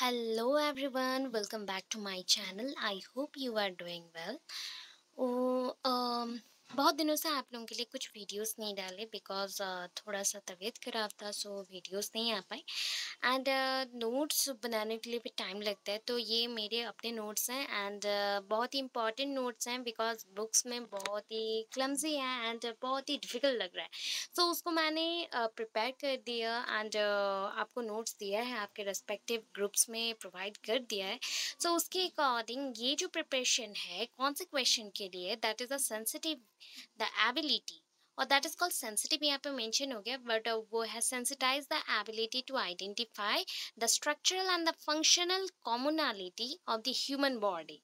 hello everyone welcome back to my channel i hope you are doing well oh um बहुत दिनों से आप लोगों के लिए कुछ वीडियोस नहीं डाले बिकॉज uh, थोड़ा सा तबीयत ख़राब था सो वीडियोस नहीं आ पाए एंड नोट्स uh, बनाने के लिए भी टाइम लगता है तो ये मेरे अपने नोट्स हैं एंड uh, बहुत ही इंपॉर्टेंट नोट्स हैं बिकॉज बुक्स में बहुत ही क्लमजी है एंड बहुत ही डिफ़िकल्ट लग रहा है सो so, उसको मैंने प्रिपेयर कर दिया एंड आपको नोट्स दिया है आपके रेस्पेक्टिव ग्रुप्स में प्रोवाइड कर दिया है सो so, उसके अकॉर्डिंग ये जो प्रिपरेशन है कौन से क्वेश्चन के लिए that is a sensitive the ability और दैट इज़ कॉल्ड सेंसिटिव यहाँ पे मेंशन हो गया बट uh, वो है sensitise the ability to identify the structural and the functional commonality of the human body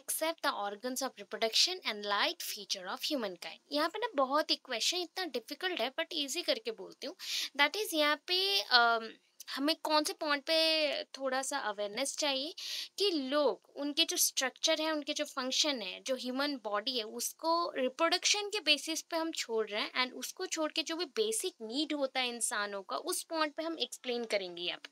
except the organs of reproduction and light feature of human kind यहाँ पे ना बहुत ही क्वेश्चन इतना डिफिकल्ट है बट ईजी करके बोलती हूँ दैट इज़ यहाँ पे uh, हमें कौन से पॉइंट पे थोड़ा सा अवेयरनेस चाहिए कि लोग उनके जो स्ट्रक्चर है उनके जो फंक्शन है जो ह्यूमन बॉडी है उसको रिप्रोडक्शन के बेसिस पे हम छोड़ रहे हैं एंड उसको छोड़ के जो भी बेसिक नीड होता है इंसानों का उस पॉइंट पे हम एक्सप्लेन करेंगे अब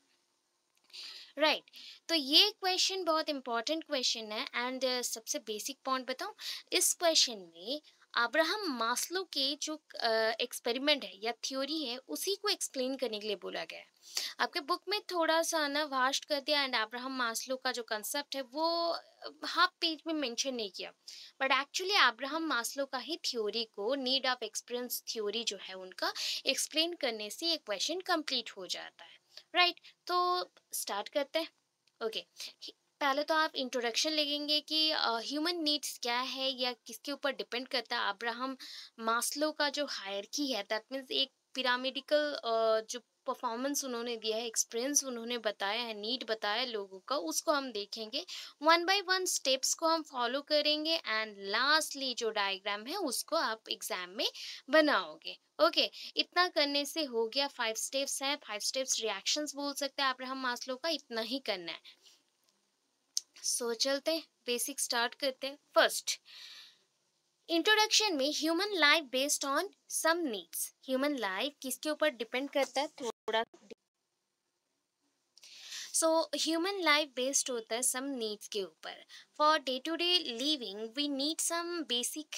राइट right. तो ये क्वेश्चन बहुत इंपॉर्टेंट क्वेश्चन है एंड uh, सबसे बेसिक पॉइंट बताऊँ इस क्वेश्चन में अब्राहम मास्लो के जो एक्सपेरिमेंट है या थ्योरी है उसी को एक्सप्लेन करने के लिए बोला गया है आपके बुक में थोड़ा सा ना वास्ट कर दिया एंड अब्राहम मास्लो का जो कंसेप्ट है वो हाफ पेज में मेंशन नहीं किया बट एक्चुअली अब्राहम मास्लो का ही थ्योरी को नीड ऑफ एक्सपीरियंस थ्योरी जो है उनका एक्सप्लेन करने से एक क्वेश्चन कंप्लीट हो जाता है राइट right, तो स्टार्ट करते हैं ओके पहले तो आप इंट्रोडक्शन लेंगे कि ह्यूमन नीड्स क्या है या किसके ऊपर डिपेंड करता है अब्राहम मास्लो का जो हायर की है दैट मीन्स एक पिरामिडिकल uh, जो परफॉर्मेंस उन्होंने दिया है एक्सपीरियंस उन्होंने बताया है नीड बताया लोगों का उसको हम देखेंगे वन बाय वन स्टेप्स को हम फॉलो करेंगे एंड लास्टली जो डायग्राम है उसको आप एग्जाम में बनाओगे ओके okay, इतना करने से हो गया फाइव स्टेप्स है फाइव स्टेप्स रिएक्शंस बोल सकते हैं आप हम मास्लो का इतना ही करना है सो so, चलते हैं बेसिक स्टार्ट करते हैं फर्स्ट इंट्रोडक्शन में human life based on some needs human life किसके ऊपर डिपेंड करता है थोड़ा सो ह्यूमन लाइफ बेस्ड होता है सम नीड्स के ऊपर for day to day living we need some basic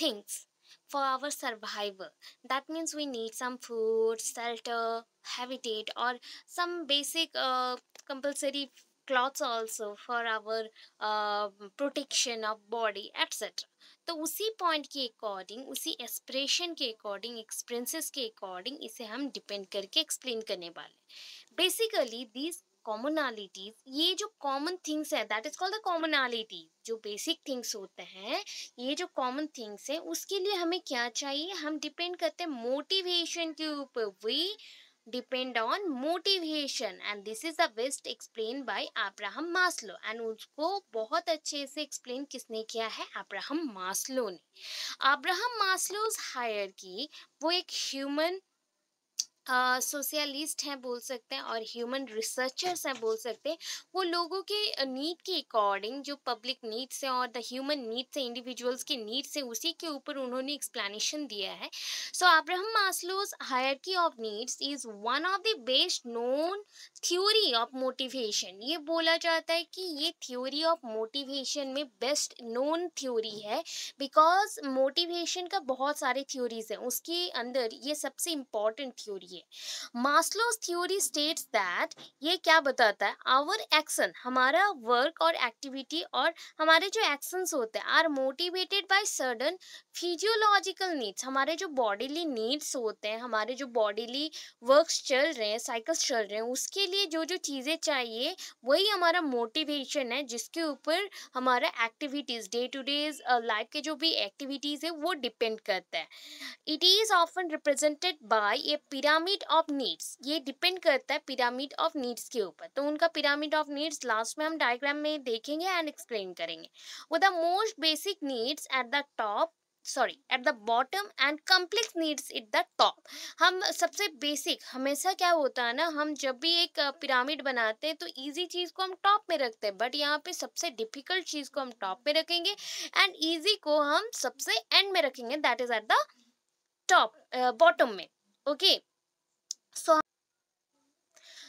things for our survival that means we need some food shelter habitat और some basic compulsory clothes also for our protection of body etcetera तो उसी point के according उसी expression के according experiences के according इसे हम depend करके एक्सप्लेन करने वाले बेसिकली दीज कॉमनालिटीज ये जो कॉमन थिंग्स है that is called the commonality जो बेसिक थिंग्स होते हैं ये जो कॉमन थिंग्स है उसके लिए हमें क्या चाहिए हम डिपेंड करते हैं मोटिवेशन के ऊपर we depend on motivation and this is the best explain by Abraham Maslow and उसको बहुत अच्छे से एक्सप्लेन किसने किया है अब्राहम मास्लो ने अब्राहम मास्लोज हायर की वो एक ह्यूमन सोशलिस्ट हैं बोल सकते हैं और ह्यूमन रिसर्चर्स हैं बोल सकते हैं वो लोगों के नीड के अकॉर्डिंग जो पब्लिक नीड्स हैं और द ह्यूमन नीड्स हैं इंडिविजुअल्स के नीड्स हैं उसी के ऊपर उन्होंने एक्सप्लेनेशन दिया है so Abraham higher hierarchy of needs is one of the best known theory of motivation ये बोला जाता है कि ये थ्योरी ऑफ मोटिवेशन में बेस्ट नोन थ्योरी है बिकॉज मोटिवेशन का बहुत सारे थ्योरीज हैं उसके अंदर ये सबसे इम्पॉर्टेंट थ्योरी चाहिए मास्लोस थ्योरी स्टेट्स दैट ये क्या बताता है आवर एक्शन हमारा वर्क और एक्टिविटी और हमारे जो एक्शंस होते हैं are motivated by sudden physiological needs हमारे जो बॉडीली नीड्स होते हैं हमारे जो बॉडीली वर्क्स चल रहे हैं साइकिल्स चल रहे हैं उसके लिए जो जो चीज़ें चाहिए वही हमारा मोटिवेशन है जिसके ऊपर हमारा activities day to day life के जो भी एक्टिविटीज़ है वो डिपेंड करता है it is often represented by a pyramid pyramid of needs ये डिपेंड करता है पिरामिड ऑफ नीड्स के ऊपर तो उनका पिरामिड ऑफ नीड्स लास्ट में हम डायग्राम में देखेंगे एंड एक्सप्लेन करेंगे वो the most basic needs at the top sorry at the bottom and complex needs it the top हम सबसे बेसिक हमेशा क्या होता है ना हम जब भी एक पिरामिड बनाते हैं तो ईजी चीज़ को हम टॉप में रखते हैं बट यहाँ पे सबसे डिफिकल्ट चीज़ को हम टॉप में रखेंगे एंड ईजी को हम सबसे एंड में रखेंगे that is at the top bottom में okay okay? So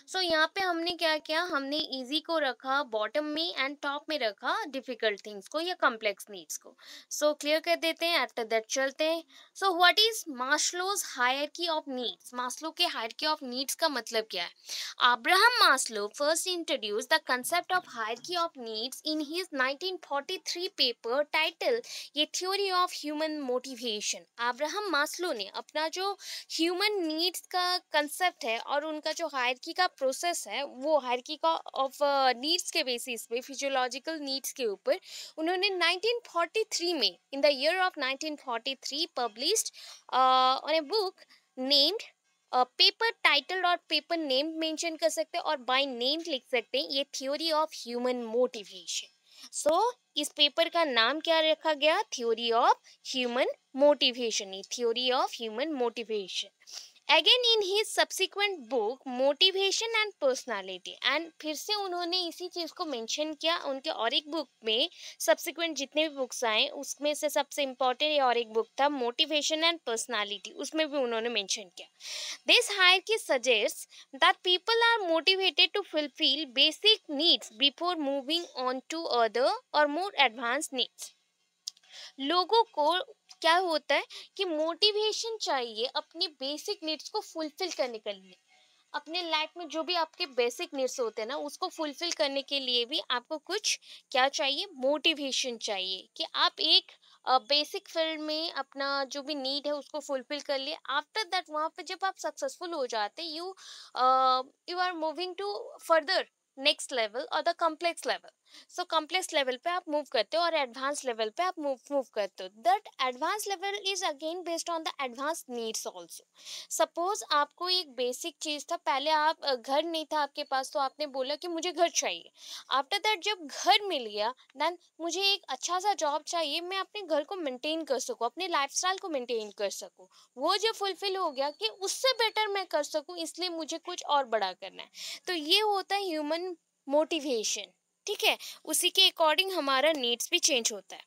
so so, यहाँ पे हमने क्या किया हमने इजी को रखा बॉटम में एंड टॉप में रखा डिफिकल्ट थिंग्स को या कॉम्प्लेक्स नीड्स को सो so, क्लियर कर देते हैं आफ्टर दैट चलते हैं so what is Maslow's hierarchy of needs Maslow के हायर की ऑफ नीड्स का मतलब क्या है Abraham Maslow first introduce the concept of की of needs in his nineteen paper title a theory of human motivation Abraham Maslow ने अपना जो human needs का कंसेप्ट है और उनका जो हायरकी का प्रोसेस है वो हायरकी का ऑफ नीड्स के बेसिस पे फिजियोलॉजिकल नीड्स के ऊपर उन्होंने 1943 में in the year of 1943 forty published on a book named paper title और पेपर नेम मेंशन कर सकते हैं और बाय नेम लिख सकते हैं ये theory of human motivation so so, इस पेपर का नाम क्या रखा गया theory of human motivation theory of human motivation again in he subsequent book motivation and personality and फिर से उन्होंने इसी चीज़ को मेंशन किया उनके और एक बुक में सब्सिक्वेंट जितने भी बुक्स आए उसमें से सबसे इम्पॉर्टेंट और एक बुक था मोटिवेशन एंड पर्सनालिटी उसमें भी उन्होंने मेंशन किया this hierarchy suggest that people are motivated to fulfil basic needs before moving on to other और मोर एडवांस नीड्स लोगों को क्या होता है कि मोटिवेशन चाहिए अपनी बेसिक नीड्स को फुलफिल करने के लिए अपने लाइफ में जो भी आपके बेसिक नीड्स होते हैं ना उसको फुलफिल करने के लिए भी आपको कुछ क्या चाहिए मोटिवेशन चाहिए कि आप एक बेसिक फील्ड में अपना जो भी नीड है उसको फुलफिल कर लिए आफ्टर दैट वहाँ पे जब आप सक्सेसफुल हो जाते you you are moving to further next level और the complex level so complex level पे आप मूव करते हो और एडवांस लेवल पे आप मूव मूव करते हो that advance level is again based on the advance needs also suppose आपको एक बेसिक चीज़ था पहले आप घर नहीं था आपके पास तो आपने बोला कि मुझे घर चाहिए आफ्टर दैट जब घर मिल गया देन मुझे एक अच्छा सा जॉब चाहिए मैं अपने घर को मेनटेन कर सकूँ अपने लाइफ को मेनटेन कर सकूँ वो जो फुलफिल हो गया कि उससे बेटर मैं कर सकूँ इसलिए मुझे कुछ और बड़ा करना है तो ये होता है ह्यूमन मोटिवेशन ठीक है उसी के अकॉर्डिंग हमारा नीड्स भी चेंज होता है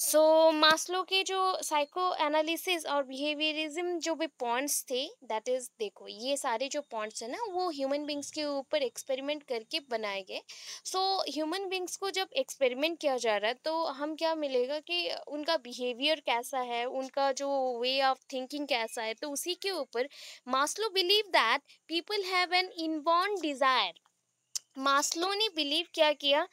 सो so, मास्लो के जो साइको एनालिसिस और बिहेवियरिज्म जो भी पॉइंट्स थे दैट इज़ देखो ये सारे जो पॉइंट्स हैं ना वो ह्यूमन बींग्स के ऊपर एक्सपेरिमेंट करके बनाए गए सो ह्यूमन बींग्स को जब एक्सपेरिमेंट किया जा रहा है तो हम क्या मिलेगा कि उनका बिहेवियर कैसा है उनका जो वे ऑफ थिंकिंग कैसा है तो उसी के ऊपर Maslow believe that people have an inborn desire Maslow ने बिलीव क्या किया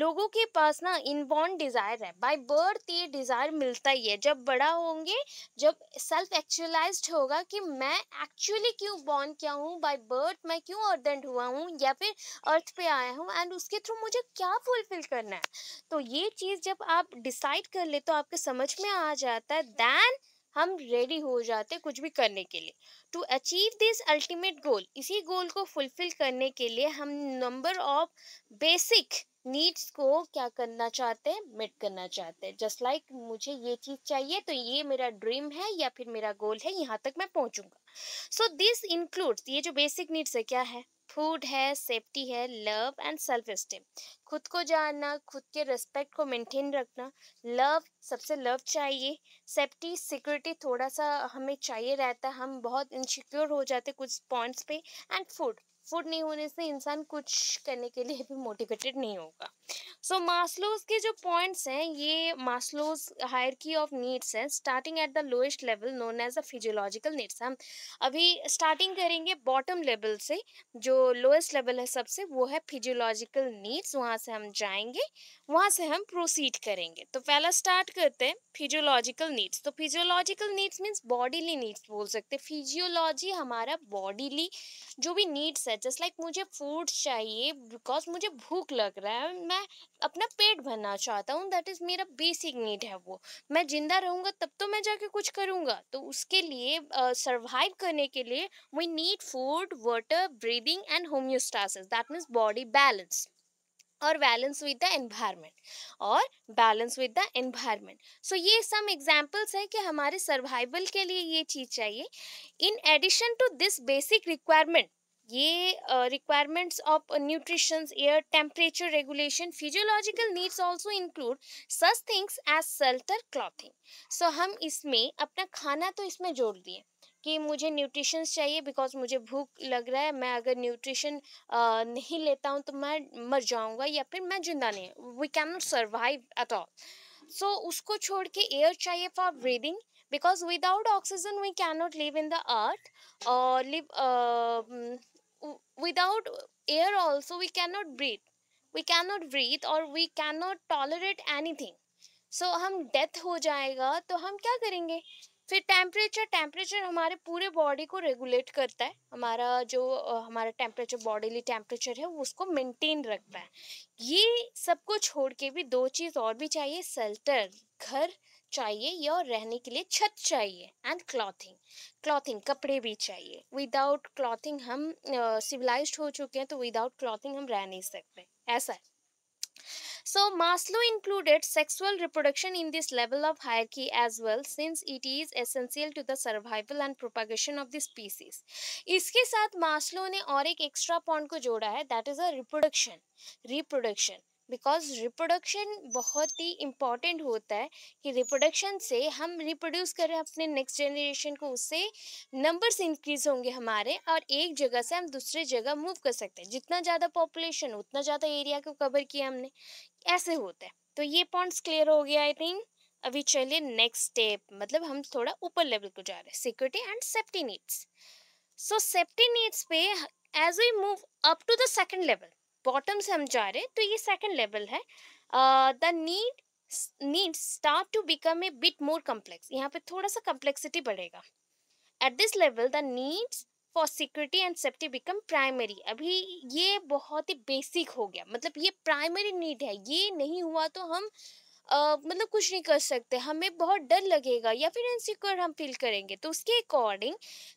लोगों के पास ना इनबॉर्न डिज़ायर है बाय बर्थ ये डिज़ायर मिलता ही है जब बड़ा होंगे जब सेल्फ एक्चुअलाइज होगा कि मैं एक्चुअली क्यों बॉर्न क्या हूँ बाय बर्थ मैं क्यों अर्दंड हुआ हूँ या फिर अर्थ पे आया हूँ एंड उसके थ्रू मुझे क्या फुलफिल करना है तो ये चीज़ जब आप डिसाइड कर ले तो आपके समझ में आ जाता है दैन हम रेडी हो जाते कुछ भी करने के लिए to achieve this ultimate goal इसी गोल को फुलफिल करने के लिए हम नंबर ऑफ बेसिक नीड्स को क्या करना चाहते हैं मिट करना चाहते हैं जस्ट लाइक मुझे ये चीज़ चाहिए तो ये मेरा ड्रीम है या फिर मेरा गोल है यहाँ तक मैं पहुंचूंगा सो दिस इंक्लूड्स ये जो बेसिक नीड्स है क्या है फूड है सेफ्टी है लव एंड सेल्फ स्टीम खुद को जानना खुद के रिस्पेक्ट को मेंटेन रखना लव सबसे लव चाहिए सेफ्टी सिक्योरिटी थोड़ा सा हमें चाहिए रहता है हम बहुत इनसिक्योर हो जाते कुछ पॉइंट्स पे एंड फूड फूड नहीं होने से इंसान कुछ करने के लिए भी मोटिवेटेड नहीं होगा सो so, मास्लोस के जो पॉइंट्स हैं ये हायर की ऑफ नीड्स हैं starting at the lowest level known as a physiological needs हम अभी स्टार्टिंग करेंगे बॉटम लेवल से जो लोएस्ट लेवल है सबसे वो है फिजियोलॉजिकल नीड्स वहाँ से हम जाएंगे वहाँ से हम प्रोसीड करेंगे तो पहला स्टार्ट करते हैं फिजियोलॉजिकल नीड्स तो physiological needs means bodily needs बोल सकते हैं फिजियोलॉजी हमारा बॉडीली जो भी नीड्स है है जस्ट लाइक मुझे फूड चाहिए बिकॉज मुझे भूख लग रहा है मैं अपना पेट भरना चाहता हूँ दैट इज़ मेरा बेसिक नीड है वो मैं ज़िंदा रहूँगा तब तो मैं जाके कुछ करूँगा तो उसके लिए सर्वाइव uh, करने के लिए we need food water breathing and homeostasis that means body balance और बैलेंस विद द एनवायरनमेंट और balance with the environment so ये सम एग्जांपल्स है कि हमारे सर्वाइवल के लिए ये चीज़ चाहिए in addition to this basic requirement ये requirements of nutrition air temperature regulation physiological needs also include such things as shelter clothing so हम इसमें अपना खाना तो इसमें जोड़ दिए कि मुझे न्यूट्रिशंस चाहिए बिकॉज मुझे भूख लग रहा है मैं अगर न्यूट्रिशन नहीं लेता हूँ तो मैं मर जाऊँगा या फिर मैं जिंदा नहीं we can not survive at all so उसको छोड़ के एयर चाहिए for breathing because without oxygen we can not live in the earth और live without air also we cannot breathe we cannot breathe or we cannot tolerate anything so हम death हो जाएगा तो हम क्या करेंगे फिर टेम्परेचर टेम्परेचर हमारे पूरे बॉडी को रेगुलेट करता है हमारा जो हमारा टेम्परेचर बॉडीली टेम्परेचर है उसको मेंटेन रखता है ये सब सबको छोड़ के भी दो चीज़ और भी चाहिए सेल्टर घर चाहिए या रहने के लिए छत चाहिए एंड क्लॉथिंग क्लॉथिंग कपड़े भी चाहिए विदाउट क्लॉथिंग हम सिविलाइज uh, हो चुके हैं तो विदाउट क्लॉथिंग हम रह नहीं सकते ऐसा है so Maslow included sexual reproduction in this level of hierarchy as well since it is essential to the survival and propagation of the species इसके साथ मास्लो ने और एक एक्स्ट्रा पॉइंट को जोड़ा है that is a reproduction reproduction because reproduction बहुत ही इम्पॉर्टेंट होता है कि रिप्रोडक्शन से हम रिप्रोड्यूस करें अपने नेक्स्ट जनरेशन को उससे नंबर्स इंक्रीज होंगे हमारे और एक जगह से हम दूसरे जगह मूव कर सकते हैं जितना ज़्यादा पॉपुलेशन उतना ज़्यादा एरिया को कवर किया हमने ऐसे होता है तो ये पॉइंट्स क्लियर हो गया आई थिंक अभी चलिए नेक्स्ट स्टेप मतलब हम थोड़ा ऊपर लेवल को जा रहे हैं security and safety needs so safety needs पे as we move up to the second level bottom से हम जा रहे हैं तो ये सेकंड लेवल है the need need start to become a bit more complex यहाँ पे थोड़ा सा कम्प्लेक्सिटी बढ़ेगा at this level the needs for security and safety become primary अभी ये बहुत ही बेसिक हो गया मतलब ये प्राइमरी नीड है ये नहीं हुआ तो हम आ, मतलब कुछ नहीं कर सकते हमें बहुत डर लगेगा या फिर इनसिक्योर हम फील करेंगे तो उसके according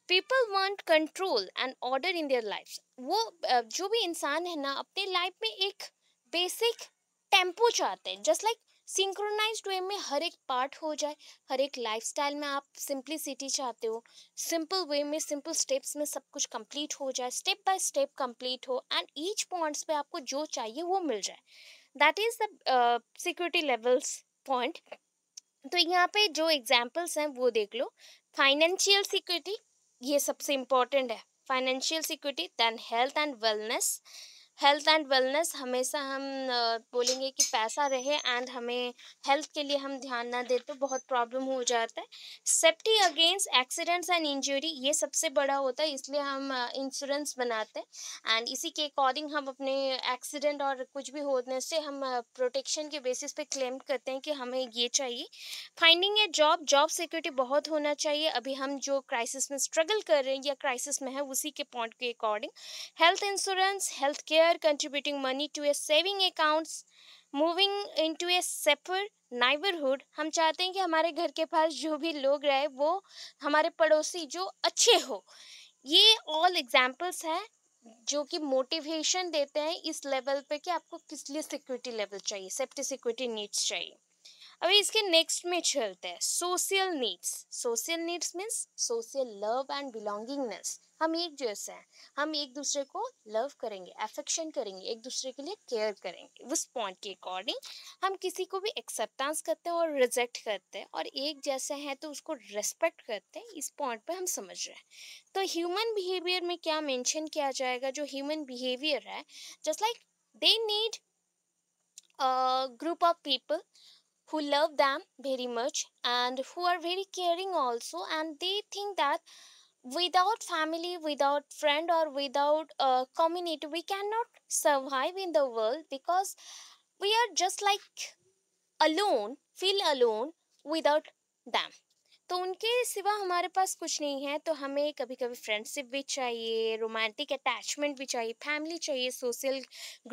people want control and order in their life वो जो भी इंसान है ना अपने लाइफ में एक बेसिक टेम्पो चाहते हैं जस्ट लाइक सिंक्रोनाइज वे में हर एक पार्ट हो जाए हर एक स्टाइल में आप सिंप्लिसिटी चाहते हो सिंपल वे में सिंपल स्टेप्स में सब कुछ कंप्लीट हो जाए स्टेप बाय स्टेप कंप्लीट हो एंड ईच पॉइंट्स पे आपको जो चाहिए वो मिल जाए that is the security levels point तो यहाँ पे जो एग्जाम्पल्स हैं वो देख लो फाइनेंशियल सिक्योरिटी ये सबसे इम्पॉर्टेंट है financial security then health and wellness health and wellness हमेशा हम बोलेंगे कि पैसा रहे एंड हमें हेल्थ के लिए हम ध्यान ना दे तो बहुत प्रॉब्लम हो जाता है safety against accidents and injury ये सबसे बड़ा होता है इसलिए हम इंश्योरेंस बनाते हैं एंड इसी के अकॉर्डिंग हम अपने एक्सीडेंट और कुछ भी होने से हम प्रोटेक्शन के बेसिस पे क्लेम करते हैं कि हमें ये चाहिए finding a job job security बहुत होना चाहिए अभी हम जो क्राइसिस में स्ट्रगल कर रहे हैं या क्राइसिस में है उसी के पॉइंट के according health insurance health care employer contributing money to a saving accounts moving into a safer neighbourhood हम चाहते हैं कि हमारे घर के पास जो भी लोग रहे वो हमारे पड़ोसी जो अच्छे हो ये ऑल एग्जाम्पल्स हैं जो कि मोटिवेशन देते हैं इस लेवल पे कि आपको किस लिए सिक्योरिटी लेवल चाहिए सेफ्टी सिक्योरिटी नीड्स चाहिए अभी इसके नेक्स्ट में चलते हैं social needs social needs means social love and belongingness हम एक जैसे हैं हम एक दूसरे को लव करेंगे एफेक्शन करेंगे एक दूसरे के लिए केयर करेंगे उस पॉइंट के अकॉर्डिंग हम किसी को भी एक्सेप्टेंस करते हैं और रिजेक्ट करते हैं और एक जैसे हैं तो उसको रेस्पेक्ट करते हैं इस पॉइंट पे हम समझ रहे हैं तो ह्यूमन बिहेवियर में क्या मेंशन किया जाएगा जो ह्यूमन बिहेवियर है just like they need group of people who love them very much and who are very caring also and they think that without family without friend or without a uh, community we cannot survive in the world because we are just like alone feel alone without them तो उनके सिवा हमारे पास कुछ नहीं है तो हमें कभी कभी फ्रेंडशिप भी चाहिए रोमांटिक अटैचमेंट भी चाहिए फैमिली चाहिए social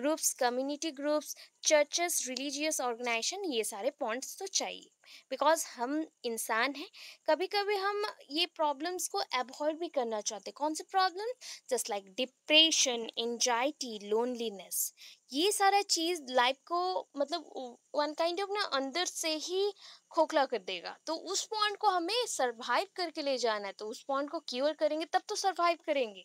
groups community groups churches religious organisation ये सारे पॉइंट्स तो चाहिए बिकॉज हम इंसान हैं कभी कभी हम ये प्रॉब्लम्स को एवॉइड भी करना चाहते कौन से problem just like depression anxiety loneliness ये सारा चीज़ लाइफ को मतलब वन काइंड ऑफ ना अंदर से ही खोखला कर देगा तो उस पॉइंट को हमें सरवाइव करके ले जाना है तो उस पॉइंट को क्योर करेंगे तब तो सरवाइव करेंगे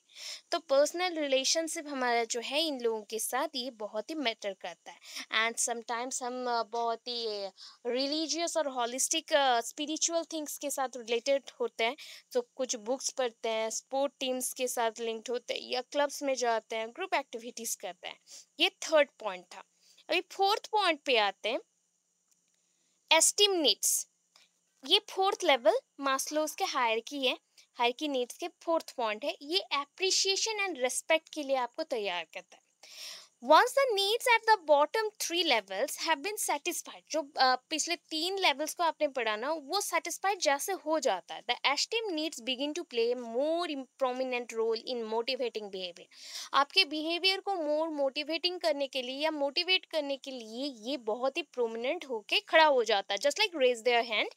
तो पर्सनल रिलेशनशिप हमारा जो है इन लोगों के साथ ये बहुत ही मैटर करता है एंड समटाइम्स हम बहुत ही रिलीजियस और हॉलिस्टिक स्पिरिचुअल थिंग्स के साथ रिलेटेड होते हैं तो कुछ बुक्स पढ़ते हैं स्पोर्ट टीम्स के साथ लिंक्ड होते हैं या क्लब्स में जाते हैं ग्रुप एक्टिविटीज़ करते हैं ये थर्ड पॉइंट था अभी फोर्थ पॉइंट पे आते हैं एस्टीम नीड्स ये फोर्थ लेवल मास्लोस के हायर की है हायर की नीड्स के फोर्थ पॉइंट है ये अप्रिशिएशन एंड रेस्पेक्ट के लिए आपको तैयार करता है once the needs at the bottom three levels have been satisfied जो पिछले तीन लेवल्स को आपने पढ़ा ना वो सेटिस्फाइड जैसे हो जाता है the esteem needs begin to play more prominent role in motivating behaviour आपके बिहेवियर को मोर मोटिवेटिंग करने के लिए या मोटिवेट करने के लिए ये बहुत ही प्रोमिनेंट होके खड़ा हो जाता है just like raise their hand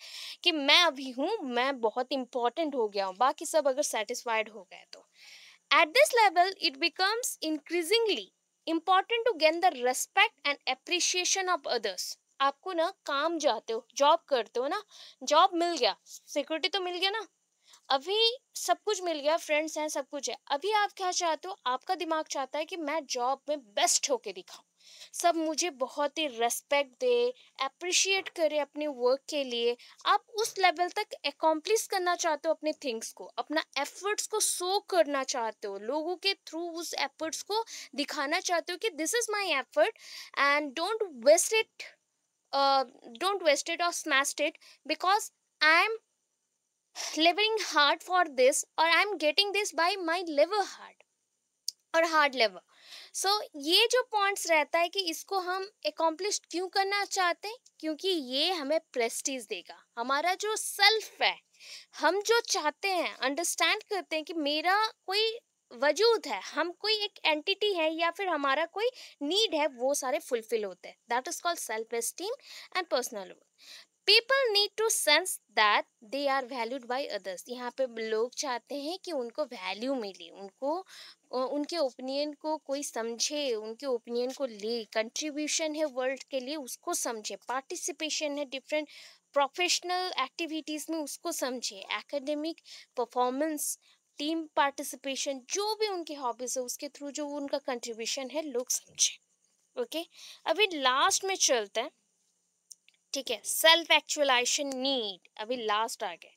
कि मैं अभी हूँ मैं बहुत इंपॉर्टेंट हो गया हूँ बाकी सब अगर सेटिस्फाइड हो गए तो at this level it becomes increasingly important to gain the respect and appreciation of others आपको ना काम जाते हो जॉब करते हो ना जॉब मिल गया सिक्योरिटी तो मिल गया ना अभी सब कुछ मिल गया फ्रेंड्स हैं सब कुछ है अभी आप क्या चाहते हो आपका दिमाग चाहता है कि मैं जॉब में बेस्ट होके दिखाऊं सब मुझे बहुत ही रेस्पेक्ट दे अप्रिशिएट करे अपने वर्क के लिए आप उस लेवल तक एकम्प्लिस करना चाहते हो अपने थिंग्स को अपना एफर्ट्स को शो करना चाहते हो लोगों के थ्रू उस एफर्ट्स को दिखाना चाहते हो कि this is my effort and don't waste it don't waste it और smashed it because I am living hard for this और I am getting this by my live hard और हार्ड लिवर सो so, ये जो points रहता है कि इसको हम एकम्प्लिश क्यों करना चाहते हैं क्योंकि ये हमें प्रेस्टीज देगा हमारा जो सेल्फ है हम जो चाहते हैं अंडरस्टैंड करते हैं कि मेरा कोई वजूद है हम कोई एक एंटिटी है या फिर हमारा कोई नीड है वो सारे फुलफिल होते हैं that is called self esteem and personal people need to sense that they are valued by others यहाँ पे लोग चाहते हैं कि उनको वैल्यू मिले उनको उनके ओपिनियन को कोई समझे उनके ओपिनियन को ले कंट्रीब्यूशन है वर्ल्ड के लिए उसको समझे पार्टिसिपेशन है डिफरेंट प्रोफेशनल एक्टिविटीज़ में उसको समझे एकेडमिक परफॉर्मेंस टीम पार्टिसिपेशन जो भी उनकी हॉबीज़ है उसके थ्रू जो उनका कंट्रीब्यूशन है लोग समझे ओके अभी लास्ट में चलते हैं ठीक है सेल्फ एक्चुअलाइजेशन नीड अभी लास्ट आ गए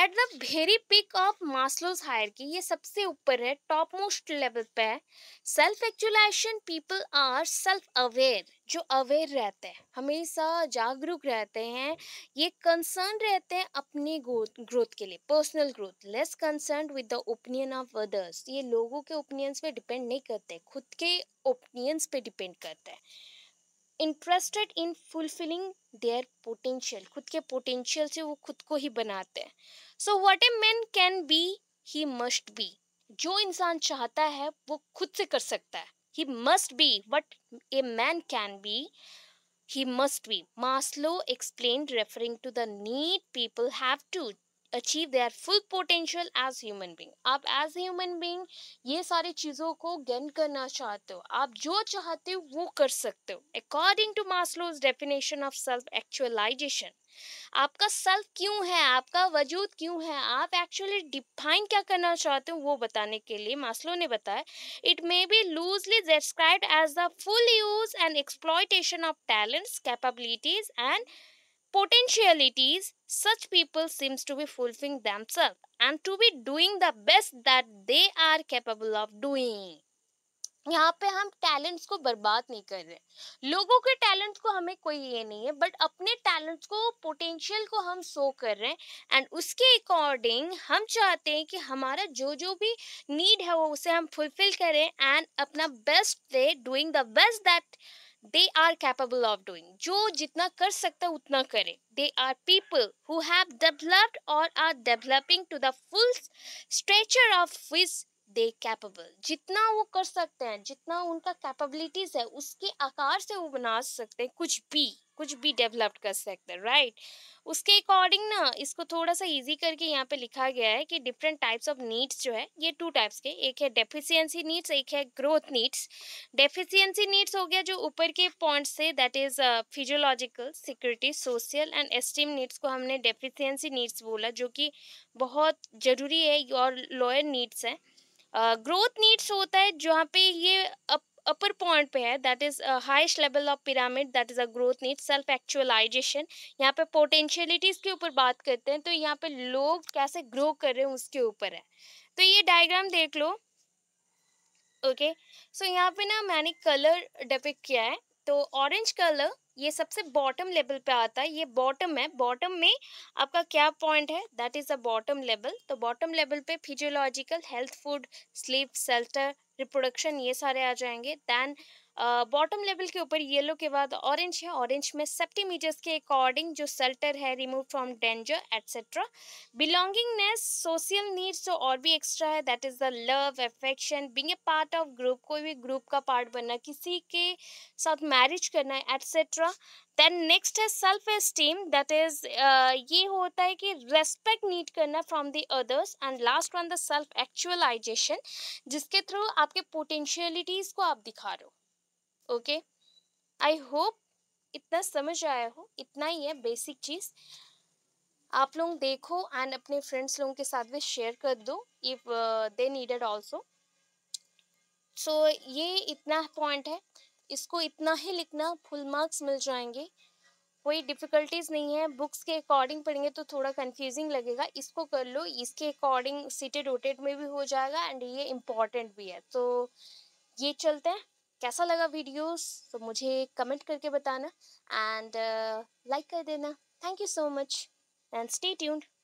at the very peak of Maslow's hierarchy ये सबसे ऊपर है टॉप मोस्ट लेवल पे है self actualisation people are self aware जो अवेयर रहते हैं हमेशा जागरूक रहते हैं ये कंसर्न रहते हैं अपने ग्रोथ के लिए personal growth less concern with the opinion of others ये लोगों के ओपिनियंस पे डिपेंड नहीं करते खुद के ओपिनियंस पे डिपेंड करते हैं interested in fulfilling their potential खुद के पोटेंशियल से वो खुद को ही बनाते हैं so what a man can be he must be जो इंसान चाहता है वो खुद से कर सकता है he must be what a man can be he must be Maslow explain referring to the need people have to achieve their full potential as human being आप एज ह्यूमन बींग ये सारी चीज़ों को गेन करना चाहते हो आप जो चाहते हो वो कर सकते हो according to Maslow's definition of self actualisation आपका सेल्फ क्यों है आपका वजूद क्यों है आप एक्चुअली डिफाइन क्या करना चाहते हो वो बताने के लिए मास्लो ने बताया it may be loosely describe as the full use and exploitation of talents capabilities and potentialities such people seems to be fulfilling themselves and to be doing the best that they are capable of doing यहाँ पे हम talents को बर्बाद नहीं कर रहे लोगों के टैलेंट्स को हमें कोई ये नहीं है बट अपने टैलेंट्स को पोटेंशियल को हम शो कर रहे हैं एंड उसके अकॉर्डिंग हम चाहते हैं कि हमारा जो जो भी नीड है वो उसे हम फुलफिल करें एंड अपना बेस्ट दे doing the best that they are capable of doing जो जितना कर सकता उतना करे they are people who have developed और are developing to the full stature of his they capable जितना वो कर सकते हैं जितना उनका कैपेबिलिटीज़ है उसके आकार से वो बना सकते हैं कुछ भी कुछ भी डेवलप्ड कर सकते हैं राइट उसके अकॉर्डिंग ना इसको थोड़ा सा इजी करके यहाँ पे लिखा गया है कि डिफरेंट टाइप्स ऑफ नीड्स जो है ये टू टाइप्स के एक है डेफिशिएंसी नीड्स एक है ग्रोथ नीड्स डेफिशिएंसी नीड्स हो गया जो ऊपर के पॉइंट से that is physiological security social and esteem needs को हमने डेफिशियंसी नीड्स बोला जो कि बहुत ज़रूरी है और लोअर नीड्स है ग्रोथ नीड्स होता है जहाँ पे ये अपर पॉइंट पे है that is highest level of pyramid that is a growth need self actualisation यहाँ पे पोटेंशियलिटीज के ऊपर बात करते हैं तो यहाँ पे लोग कैसे ग्रो कर रहे हैं उसके ऊपर है तो ये डायग्राम देख लो ओके सो यहाँ पे ना मैंने कलर डिपिक किया है तो ऑरेंज कलर ये सबसे बॉटम लेवल पे आता है ये बॉटम है बॉटम में आपका क्या पॉइंट है that is the bottom level तो बॉटम लेवल पे physiological health food sleep shelter reproduction ये सारे आ जाएंगे दैन बॉटम लेवल के ऊपर येलो के बाद ऑरेंज है ऑरेंज में सेप्टीमीटर्स के अकॉर्डिंग जो सेल्टर है remove from danger etcetera belongingness social needs जो और भी एक्स्ट्रा है that is the love affection being a part of group कोई भी ग्रुप का पार्ट बनना किसी के साथ मैरिज करना है एटसेट्रा देन नेक्स्ट है सेल्फ एस्टीम दैट इज ये होता है कि रेस्पेक्ट नीड करना from the others and last one the self actualization जिसके थ्रू आपके पोटेंशियलिटीज़ को आप दिखा रहे हो ओके आई होप इतना समझ आया हो इतना ही है बेसिक चीज़ आप लोग देखो एंड अपने फ्रेंड्स लोगों के साथ भी शेयर कर दो if they needed also so ये इतना पॉइंट है इसको इतना ही लिखना फुल मार्क्स मिल जाएंगे कोई डिफ़िकल्टीज़ नहीं है बुक्स के अकॉर्डिंग पढ़ेंगे तो थोड़ा कन्फ्यूजिंग लगेगा इसको कर लो इसके अकॉर्डिंग सीटेड रोटेड में भी हो जाएगा एंड ये इम्पॉर्टेंट भी है तो ये चलते हैं कैसा लगा वीडियोस तो मुझे कमेंट करके बताना एंड लाइक uh, like कर देना thank you so much and stay tuned